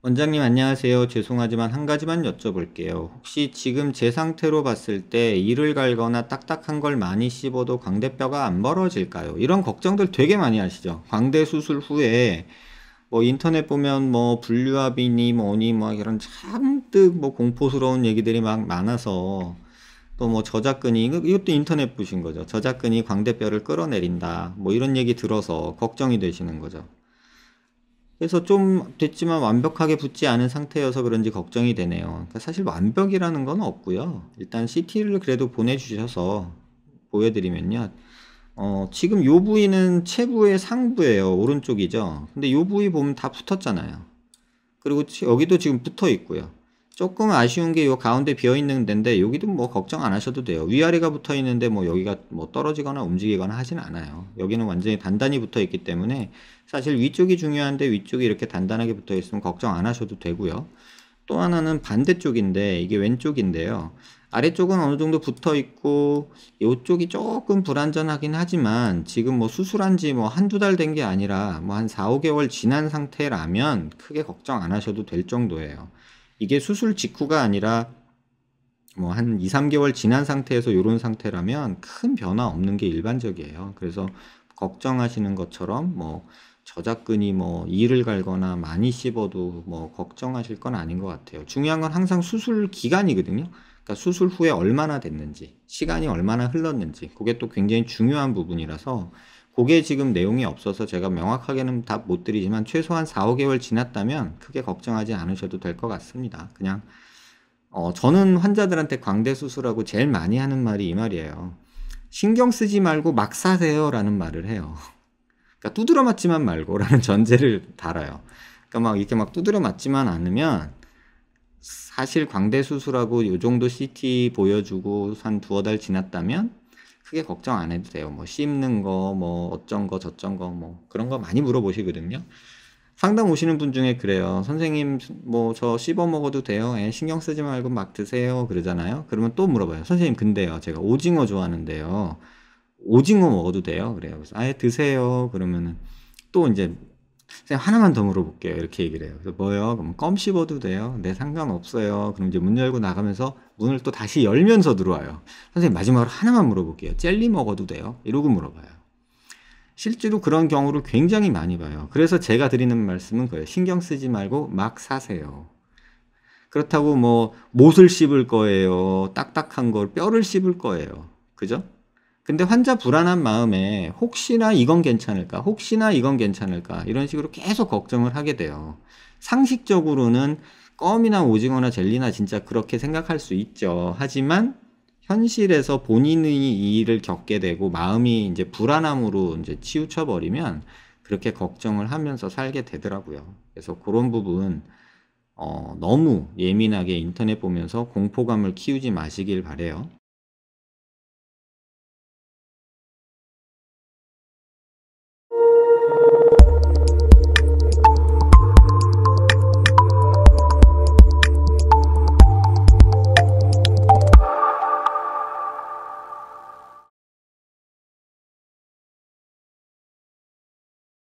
원장님 안녕하세요. 죄송하지만 한 가지만 여쭤볼게요. 혹시 지금 제 상태로 봤을 때 이를 갈거나 딱딱한 걸 많이 씹어도 광대뼈가 안 벌어질까요? 이런 걱정들 되게 많이 하시죠. 광대 수술 후에 뭐 인터넷 보면 뭐 분류합이니 뭐니 뭐 이런 잔뜩 뭐 공포스러운 얘기들이 막 많아서 또 뭐 저작근이 이것도 인터넷 보신 거죠. 저작근이 광대뼈를 끌어내린다. 뭐 이런 얘기 들어서 걱정이 되시는 거죠. 그래서 좀 됐지만 완벽하게 붙지 않은 상태여서 그런지 걱정이 되네요. 그러니까 사실 완벽이라는 건 없고요. 일단 CT를 그래도 보내주셔서 보여드리면요. 어, 지금 요 부위는 체부의 상부예요. 오른쪽이죠. 근데 요 부위 보면 다 붙었잖아요. 그리고 여기도 지금 붙어 있고요. 조금 아쉬운 게요 가운데 비어 있는 데인데 여기도 뭐 걱정 안 하셔도 돼요. 위아래가 붙어 있는데 뭐 여기가 뭐 떨어지거나 움직이거나 하진 않아요. 여기는 완전히 단단히 붙어 있기 때문에 사실 위쪽이 중요한데 위쪽이 이렇게 단단하게 붙어 있으면 걱정 안 하셔도 되고요. 또 하나는 반대쪽인데 이게 왼쪽인데요. 아래쪽은 어느 정도 붙어 있고 이쪽이 조금 불안전하긴 하지만 지금 뭐 수술한 지 뭐 한두 달 된 게 아니라 뭐 한 4, 5개월 지난 상태라면 크게 걱정 안 하셔도 될 정도예요. 이게 수술 직후가 아니라 뭐 한 2, 3개월 지난 상태에서 이런 상태라면 큰 변화 없는 게 일반적이에요. 그래서 걱정하시는 것처럼 뭐 저작근이 뭐 이를 갈거나 많이 씹어도 뭐 걱정하실 건 아닌 것 같아요. 중요한 건 항상 수술 기간이거든요. 그러니까 수술 후에 얼마나 됐는지, 시간이 얼마나 흘렀는지, 그게 또 굉장히 중요한 부분이라서 그게 지금 내용이 없어서 제가 명확하게는 답 못 드리지만 최소한 4, 5개월 지났다면 크게 걱정하지 않으셔도 될 것 같습니다. 그냥 어, 저는 환자들한테 광대 수술하고 제일 많이 하는 말이 이 말이에요. 신경 쓰지 말고 막 사세요라는 말을 해요. 그러니까 두드려 맞지만 말고라는 전제를 달아요. 그러니까 막 이렇게 막 두드려 맞지만 않으면 사실 광대 수술하고 요 정도 CT 보여주고 한 두어 달 지났다면 크게 걱정 안 해도 돼요. 뭐 씹는 거, 뭐 어쩐 거, 저쩐 거, 뭐 그런 거 많이 물어보시거든요. 상담 오시는 분 중에 그래요. 선생님, 뭐 저 씹어 먹어도 돼요. 에, 예, 신경 쓰지 말고 막 드세요. 그러잖아요. 그러면 또 물어봐요. 선생님, 근데요, 제가 오징어 좋아하는데요. 오징어 먹어도 돼요. 그래요. 그래서 아예 드세요. 그러면은 또 이제 선생님 하나만 더 물어볼게요. 이렇게 얘기를 해요. 그래서 뭐요? 그럼 껌 씹어도 돼요? 네 상관없어요. 그럼 이제 문 열고 나가면서 문을 또 다시 열면서 들어와요. 선생님 마지막으로 하나만 물어볼게요. 젤리 먹어도 돼요? 이러고 물어봐요. 실제로 그런 경우를 굉장히 많이 봐요. 그래서 제가 드리는 말씀은 그래요. 신경 쓰지 말고 막 사세요. 그렇다고 뭐 못을 씹을 거예요. 딱딱한 걸 뼈를 씹을 거예요. 그죠? 근데 환자 불안한 마음에 혹시나 이건 괜찮을까, 혹시나 이건 괜찮을까, 이런 식으로 계속 걱정을 하게 돼요. 상식적으로는 껌이나 오징어나 젤리나 진짜 그렇게 생각할 수 있죠. 하지만 현실에서 본인의 이 일을 겪게 되고 마음이 이제 불안함으로 이제 치우쳐버리면 그렇게 걱정을 하면서 살게 되더라고요. 그래서 그런 부분, 어, 너무 예민하게 인터넷 보면서 공포감을 키우지 마시길 바래요